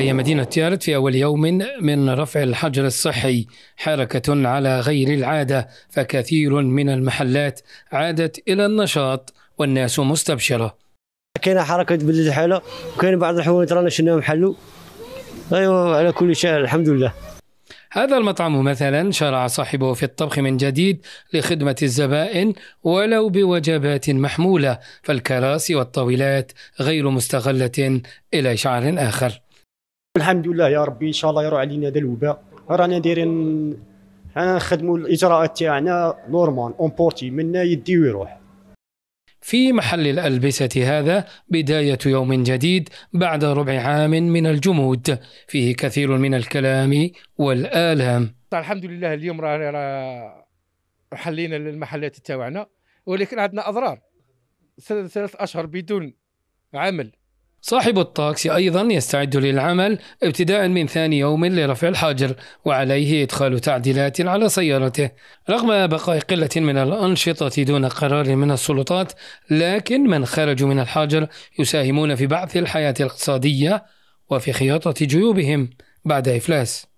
هي مدينة تيارت في أول يوم من رفع الحجر الصحي حركة على غير العادة فكثير من المحلات عادت إلى النشاط والناس مستبشرة كان حركة بلد الحالة وكاين بعض الحوانت رانا شناهم محلو أيوة على كل شيء الحمد لله هذا المطعم مثلا شرع صاحبه في الطبخ من جديد لخدمة الزبائن ولو بوجبات محمولة فالكراسي والطاولات غير مستغلة إلى شعر آخر الحمد لله يا ربي ان شاء الله يروح علينا هذا الوباء رانا دايرين انا نخدموا الاجراءات تاعنا نورمال اونبورتي منا يدي ويروح في محل الألبسة هذا بداية يوم جديد بعد ربع عام من الجمود فيه كثير من الكلام والآلام الحمد لله اليوم راه حلينا المحلات تاعنا ولكن عندنا أضرار ثلاث أشهر بدون عمل صاحب الطاكسي أيضا يستعد للعمل ابتداء من ثاني يوم لرفع الحجر وعليه إدخال تعديلات على سيارته رغم بقاء قلة من الأنشطة دون قرار من السلطات لكن من خرجوا من الحجر يساهمون في بعث الحياة الاقتصادية وفي خياطة جيوبهم بعد إفلاس